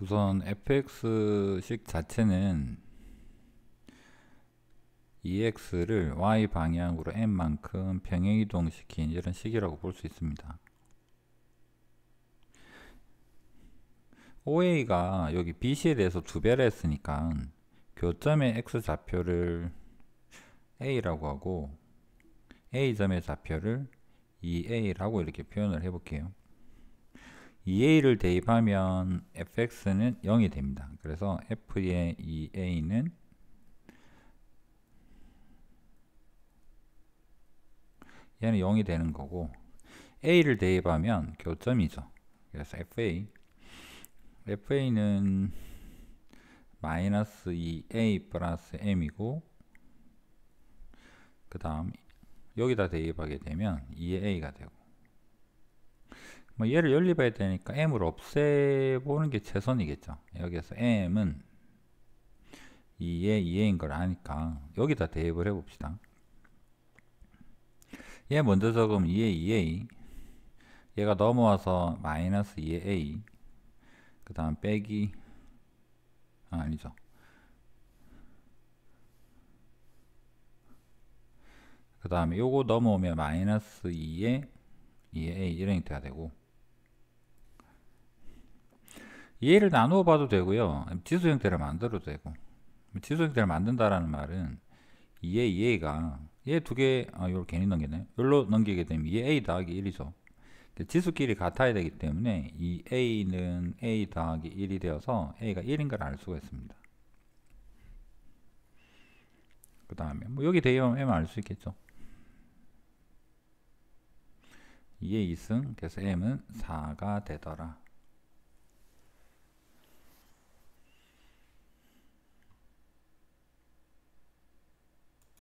우선 fx식 자체는 EX를 Y 방향으로 N만큼 평행이동시킨 이런 식이라고 볼 수 있습니다. OA가 여기 BC에 대해서 두 배를 했으니까 교점의 X좌표를 A라고 하고 A점의 좌표를 e a 라고 이렇게 표현을 해볼게요. e a 를 대입하면 fx는 0이 됩니다. 그래서 f의 2a는 얘는 0이 되는 거고 a를 대입하면 교점이죠. 그래서 fa fa는 마이너스 2a 플러스 m이고 그 다음 여기다 대입하게 되면 2a가 되고 뭐 얘를 연립해야 되니까 m을 없애보는 게 최선이겠죠. 여기서 m은 2의 2인 걸 아니까 여기다 대입을 해봅시다. 얘 먼저 적으면 2의 2a 얘가 넘어와서 마이너스 2의 a 그 다음 빼기 아, 아니죠. 그 다음에 요거 넘어오면 마이너스 2의 2의 a 이런 형태가 되고 얘를 나누어 봐도 되고요. 지수 형태를 만들어도 되고. 지수 형태를 만든다라는 말은 얘, 얘가 얘 두 개, 아, 요걸 괜히 넘기네. 요로 넘기게 되면 얘 a 더하기 1이죠. 지수끼리 같아야 되기 때문에 이 a는 a 더하기 1이 되어서 a가 1인 걸 알 수가 있습니다. 그 다음에 뭐 여기 대입하면 m 알 수 있겠죠. 2의 2승 그래서 m은 4가 되더라